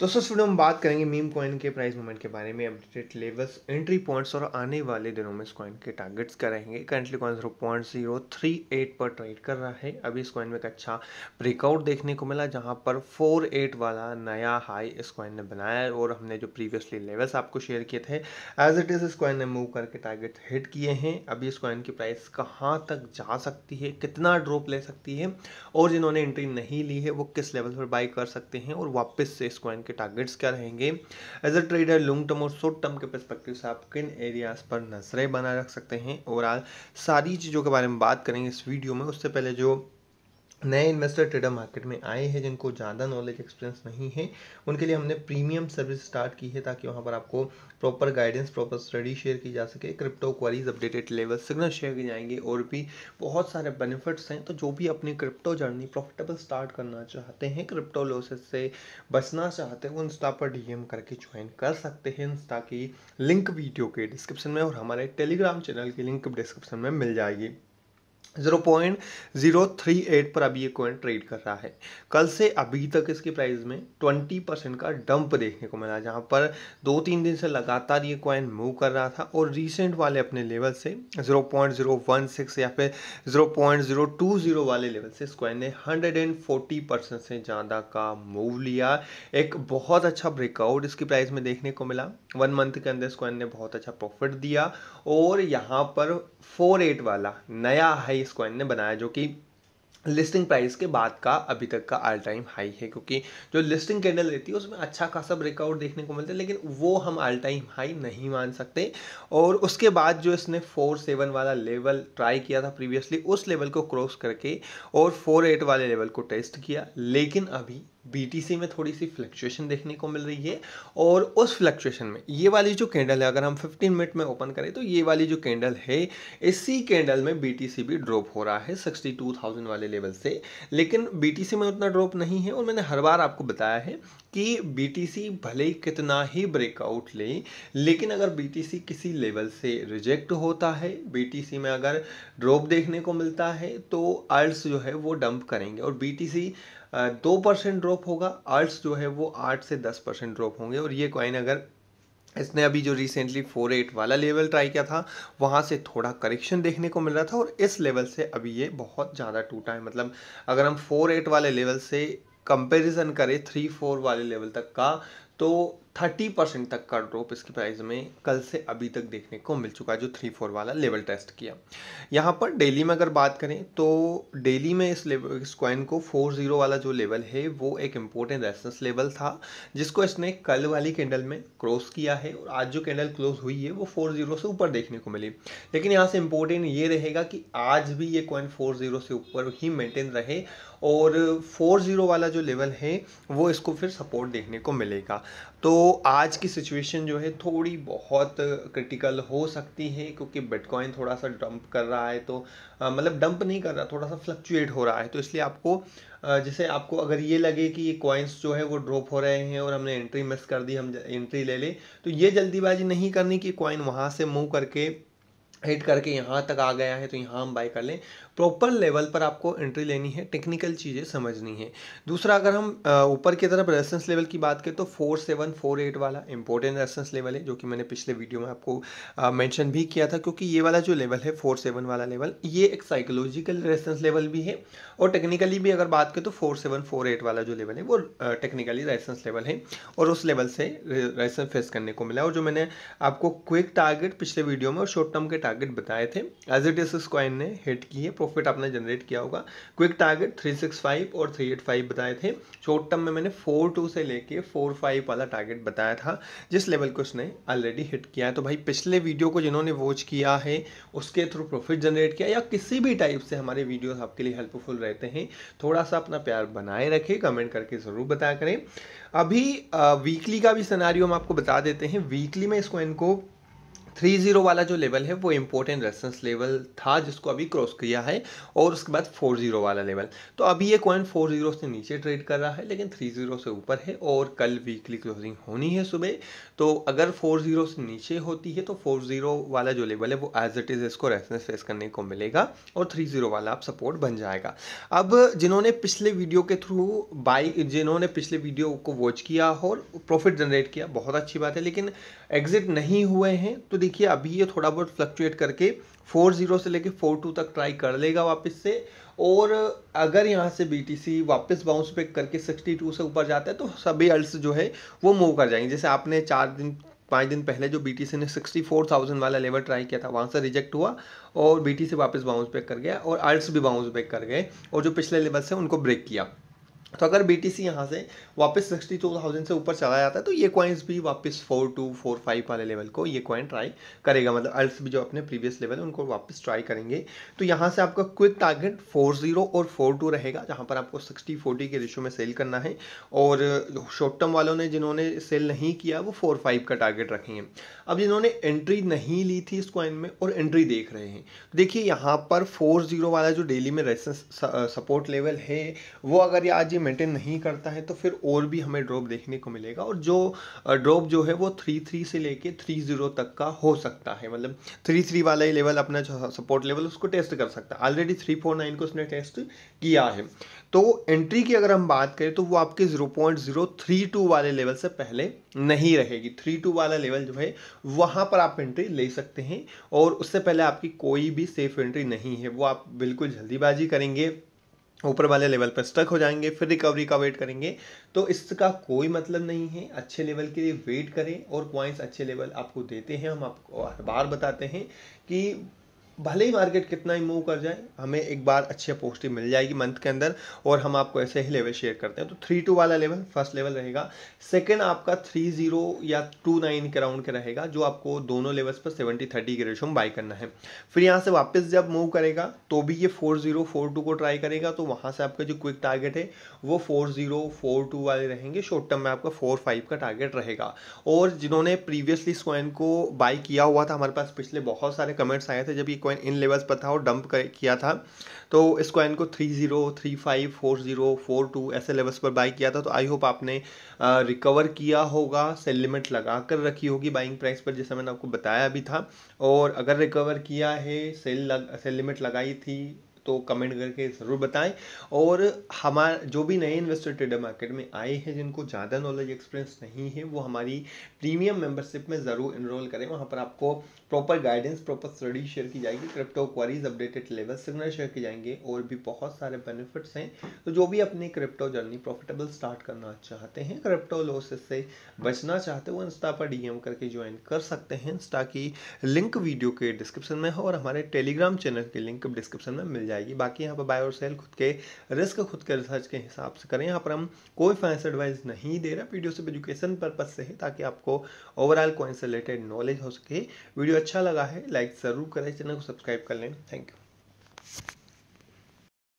तो इस वीडियो हम बात करेंगे मीम कॉइन के प्राइस मूवमेंट के बारे में अपडेटेड लेवल्स एंट्री पॉइंट्स और आने वाले दिनों में इस कॉइन के टारगेट्स करेंगे currently coin zero point zero three eight पर ट्रेड कर रहा है अभी इस कॉइन में एक अच्छा ब्रेकआउट देखने को मिला जहां पर फोर एट वाला नया हाई इस कॉइन ने बनाया और हमने जो प्रीवियसली लेवल्स आपको शेयर किए थे एज इट इज़ इस कॉइन ने मूव करके टारगेट हिट किए हैं अभी इस कॉइन की प्राइस कहाँ तक जा सकती है कितना ड्रॉप ले सकती है और जिन्होंने एंट्री नहीं ली है वो किस लेवल पर बाई कर सकते हैं और वापस से इस कॉइन उनके टारगेट्स क्या रहेंगे as a trader long term और शॉर्ट टर्म के परस्पेक्टिव से आप किन एरियाज पर नजरें बना रख सकते हैं ओवरऑल सारी चीज़ों के बारे में बात करेंगे इस वीडियो में उससे पहले जो नए इन्वेस्टर ट्रेडर मार्केट में आए हैं जिनको ज़्यादा नॉलेज एक्सपीरियंस नहीं है उनके लिए हमने प्रीमियम सर्विस स्टार्ट की है ताकि वहाँ पर आपको proper guidance proper study share की जा सके crypto queries updated level signal share किए जाएंगे और भी बहुत सारे बेनिफिट्स हैं तो जो भी अपनी क्रिप्टो जर्नी प्रॉफिटेबल स्टार्ट करना चाहते हैं क्रिप्टो लॉसेस से बचना चाहते हैं वो इंस्टा पर डी करके ज्वाइन कर सकते हैं इंस्टा की लिंक वीडियो के डिस्क्रिप्शन में और हमारे टेलीग्राम चैनल की लिंक डिस्क्रिप्शन में मिल जाएगी zero point zero three eight पर अभी ये कॉइन ट्रेड कर रहा है कल से अभी तक इसके प्राइस में ट्वेंटी परसेंट का डंप देखने को मिला जहाँ पर दो तीन दिन से लगातार ये कॉइन मूव कर रहा था और रिसेंट वाले अपने लेवल से zero point zero one six या फिर zero point zero two zero वाले लेवल से इस कॉइन ने हंड्रेड एंड फोर्टी परसेंट से ज़्यादा का मूव लिया एक बहुत अच्छा ब्रेकआउट इसकी प्राइस में देखने को मिला वन मंथ के अंदर इस कॉइन ने बहुत अच्छा प्रॉफिट दिया और यहाँ पर फोर एट वाला नया हाई इस कॉइन ने बनाया जो कि लिस्टिंग प्राइस के बाद का अभी तक का ऑल टाइम हाई है क्योंकि जो लिस्टिंग कैंडल रहती है उसमें अच्छा खासा ब्रेकआउट देखने को मिलता है लेकिन वो हम ऑल टाइम हाई नहीं मान सकते और उसके बाद जो इसने फोर सेवन वाला लेवल ट्राई किया था प्रीवियसली उस लेवल को क्रॉस करके और फोर एट वाले लेवल को टेस्ट किया लेकिन अभी बीटीसी में थोड़ी सी फ्लक्चुएशन देखने को मिल रही है और उस फ्लक्चुएशन में ये वाली जो कैंडल है अगर हम 15 मिनट में ओपन करें तो ये वाली जो कैंडल है इसी कैंडल में बीटीसी भी ड्रॉप हो रहा है 62,000 वाले लेवल से लेकिन बीटीसी में उतना ड्रॉप नहीं है और मैंने हर बार आपको बताया है कि बीटीसी भले ही कितना ही ब्रेकआउट ले लेकिन अगर बीटीसी किसी लेवल से रिजेक्ट होता है बीटीसी में अगर ड्रॉप देखने को मिलता है तो आल्ट्स जो है वो डंप करेंगे और बीटीसी दो परसेंट ड्रॉप होगा आर्ट्स जो है वो आठ से दस परसेंट ड्रॉप होंगे और ये कॉइन अगर इसने अभी जो रिसेंटली फोर एट वाला लेवल ट्राई किया था वहाँ से थोड़ा करेक्शन देखने को मिल रहा था और इस लेवल से अभी ये बहुत ज़्यादा टूटा है मतलब अगर हम फोर एट वाले लेवल से कंपेरिजन करें थ्री फोर वाले लेवल तक का तो थर्टी परसेंट तक का ड्रॉप इसके प्राइस में कल से अभी तक देखने को मिल चुका है जो थ्री फोर वाला लेवल टेस्ट किया यहाँ पर डेली में अगर बात करें तो डेली में इस लेवल इस क्वाइन को फोर जीरो वाला जो लेवल है वो एक इम्पोर्टेंट रेसेंस लेवल था जिसको इसने कल वाली कैंडल में क्रॉस किया है और आज जो कैंडल क्लोज हुई है वो फोर जीरो से ऊपर देखने को मिली लेकिन यहाँ से इम्पोर्टेंट ये रहेगा कि आज भी ये क्वाइन फोर जीरो से ऊपर ही मेनटेन रहे और फोर जीरो वाला जो लेवल है वो इसको फिर सपोर्ट देखने को मिलेगा तो आज की सिचुएशन जो है थोड़ी बहुत क्रिटिकल हो सकती है क्योंकि बिटकॉइन थोड़ा सा डंप कर रहा है तो मतलब डंप नहीं कर रहा थोड़ा सा फ्लक्चुएट हो रहा है तो इसलिए आपको जैसे आपको अगर ये लगे कि ये कॉइन्स जो है वो ड्रॉप हो रहे हैं और हमने एंट्री मिस कर दी हम एंट्री ले लें तो ये जल्दीबाजी नहीं करनी कि कॉइन वहाँ से मूव करके हिट करके यहाँ तक आ गया है तो यहाँ हम बाई कर लें प्रॉपर लेवल पर आपको एंट्री लेनी है टेक्निकल चीज़ें समझनी है दूसरा अगर हम ऊपर की तरफ रेसेंस लेवल की बात करें तो फोर सेवन फोर एट वाला इंपॉर्टेंट रेसेंस लेवल है जो कि मैंने पिछले वीडियो में आपको मेंशन भी किया था क्योंकि ये वाला जो लेवल है फोर सेवन वाला लेवल ये एक साइकोलॉजिकल रेसेंस लेवल भी है और टेक्निकली भी अगर बात करें तो फोर सेवन फोर एट वाला जो लेवल है वो टेक्निकली रेसेंस लेवल है और उस लेवल से रेसेंस फेस करने को मिला और जो मैंने आपको क्विक टारगेट पिछले वीडियो में और शॉर्ट टर्म के टारगेट बताए थे एज इट इज इस कॉइन ने हिट की है प्रॉफिट आपने जनरेट किया होगा क्विक टारगेट 365 और 385 बताए थे शॉर्ट टर्म में मैंने 42 से लेके 45 वाला टारगेट बताया था जिस लेवल को उसने ऑलरेडी हिट किया है तो भाई पिछले वीडियो को जिन्होंने वॉच किया है उसके थ्रू प्रॉफिट जनरेट किया या किसी भी टाइप से हमारे वीडियोस आपके लिए हेल्पफुल रहते हैं थोड़ा सा अपना प्यार बनाए रखें कमेंट करके ज़रूर बताया करें अभी वीकली का भी सिनारी हम आपको बता देते हैं वीकली में इस कॉइन को थ्री जीरो वाला जो लेवल है वो इम्पोर्टेंट रेसेंस लेवल था जिसको अभी क्रॉस किया है और उसके बाद फोर जीरो वाला लेवल तो अभी ये कॉइन फोर जीरो से नीचे ट्रेड कर रहा है लेकिन थ्री जीरो से ऊपर है और कल वीकली क्लोजिंग होनी है सुबह तो अगर फोर जीरो से नीचे होती है तो फोर जीरो वाला जो लेवल है वो एज इट इज़ इसको रेफरेंस फेस करने को मिलेगा और थ्री जीरो वाला आप सपोर्ट बन जाएगा अब जिन्होंने पिछले वीडियो के थ्रू बाई जिन्होंने पिछले वीडियो को वॉच किया और प्रॉफिट जनरेट किया बहुत अच्छी बात है लेकिन एग्जिट नहीं हुए हैं तो देखिए अभी ये थोड़ा बहुत फ्लक्चुएट करके 40 से लेके 42 तक ट्राई कर लेगा वापस से और अगर यहाँ से बी टी सी वापस बाउंस बैक करके 62 से ऊपर जाता है तो सभी अल्ट्स जो है वो मूव कर जाएंगे जैसे आपने चार दिन पाँच दिन पहले जो बीटीसी ने सिक्सटी फोर थाउजेंड वाला लेवल ट्राई किया था वहाँ से रिजेक्ट हुआ और बीटीसी वापस बाउंस बैक कर गया और आर्ट्स भी बाउंस बैक कर गए और जो पिछले लेवल से उनको ब्रेक किया तो अगर बी टी सी यहाँ से वापस सिक्सटी टू थाउजेंड से ऊपर चला जाता है तो ये कॉइन्स भी वापस फोर टू फोर फाइव वाले लेवल को ये कॉइन ट्राई करेगा मतलब अल्ट्स भी जो अपने प्रीवियस लेवल है उनको वापस ट्राई करेंगे तो यहाँ से आपका क्विक टारगेट फोर जीरो और फोर टू रहेगा जहाँ पर आपको सिक्सटी फोर्टी के रेशो में सेल करना है और शॉर्ट टर्म वालों ने जिन्होंने सेल नहीं किया वो फोर फाइव का टारगेट रखेंगे अब जिन्होंने एंट्री नहीं ली थी इस कॉइन में और एंट्री देख रहे हैं देखिए यहाँ पर फोर जीरो वाला जो डेली में रेसेंस सपोर्ट लेवल है वो अगर आज ये मेंटेन नहीं करता है तो फिर और भी हमें ड्रॉप देखने को मिलेगा और जो ड्रॉप जो है वो थ्री थ्री से लेके थ्री ज़ीरो तक का हो सकता है मतलब थ्री थ्री वाला ही लेवल अपना सपोर्ट लेवल उसको टेस्ट कर सकता है ऑलरेडी थ्री फोर नाइन को उसने टेस्ट किया है तो एंट्री की अगर हम बात करें तो वो आपके zero point zero three two वाले लेवल से पहले नहीं रहेगी थ्री टू वाला लेवल जो है वहां पर आप एंट्री ले सकते हैं और उससे पहले आपकी कोई भी सेफ एंट्री नहीं है वो आप बिल्कुल जल्दीबाजी करेंगे ऊपर वाले लेवल पर स्टक हो जाएंगे फिर रिकवरी का वेट करेंगे तो इसका कोई मतलब नहीं है अच्छे लेवल के लिए वेट करें और क्वाइंस अच्छे लेवल आपको देते हैं हम आपको हर बार बताते हैं कि भले ही मार्केट कितना ही मूव कर जाए हमें एक बार अच्छी अपॉर्चुनिटी मिल जाएगी मंथ के अंदर और हम आपको ऐसे ही लेवल शेयर करते हैं तो थ्री टू वाला लेवल फर्स्ट लेवल रहेगा सेकंड आपका थ्री जीरो या टू नाइन के राउंड के रहेगा जो आपको दोनों लेवल्स पर सेवेंटी थर्टी के रेशो में बाई करना है फिर यहाँ से वापस जब मूव करेगा तो भी ये फोर जीरो फोर टू को ट्राई करेगा तो वहाँ से आपका जो क्विक टारगेट है वो फोर जीरो फोर टू वाले रहेंगे शॉर्ट टर्म में आपका फोर फाइव का टारगेट रहेगा और जिन्होंने प्रीवियसली स्क्वाइन को बाई किया हुआ था हमारे पास पिछले बहुत सारे कमेंट्स आए थे जब ये बिटकॉइन इन लेवल्स पर था और डंप कर, किया था तो इस कॉइन को three zero three five four zero four two ऐसे लेवल्स पर बाई किया था तो आई होप आपने रिकवर किया होगा सेल लिमिट लगा कर रखी होगी बाइंग प्राइस पर जैसा मैंने आपको बताया भी था और अगर रिकवर किया है सेल लग सेल लिमिट लगाई थी तो कमेंट करके ज़रूर बताएं और हमारे जो भी नए इन्वेस्टर ट्रेडर मार्केट में आए हैं जिनको ज़्यादा नॉलेज एक्सपीरियंस नहीं है वो हमारी प्रीमियम मेंबरशिप में ज़रूर इनरोल करें वहाँ पर आपको proper guidance proper study share की जाएगी crypto queries updated level signal share किए जाएंगे और भी बहुत सारे बेनिफिट्स हैं तो जो भी अपनी क्रिप्टो जर्नी प्रॉफिटेबल स्टार्ट करना चाहते हैं क्रिप्टो लॉसेस से बचना चाहते हैं वो इंस्टा पर डीएम करके ज्वाइन कर सकते हैं इंस्टा की लिंक वीडियो के डिस्क्रिप्शन में है और हमारे टेलीग्राम चैनल की लिंक डिस्क्रिप्शन में मिल जाएगी जाएगी बाकी यहाँ पर बाय और सेल खुद के रिस्क खुद के रिसर्च के हिसाब से करें यहाँ पर हम कोई फाइनेंस एडवाइस नहीं दे रहा वीडियो सिर्फ एजुकेशन पर्पज से है ताकि आपको ओवरऑल कॉइन से रिलेटेड नॉलेज हो सके वीडियो अच्छा लगा है लाइक ज़रूर करें चैनल को सब्सक्राइब कर लें थैंक यू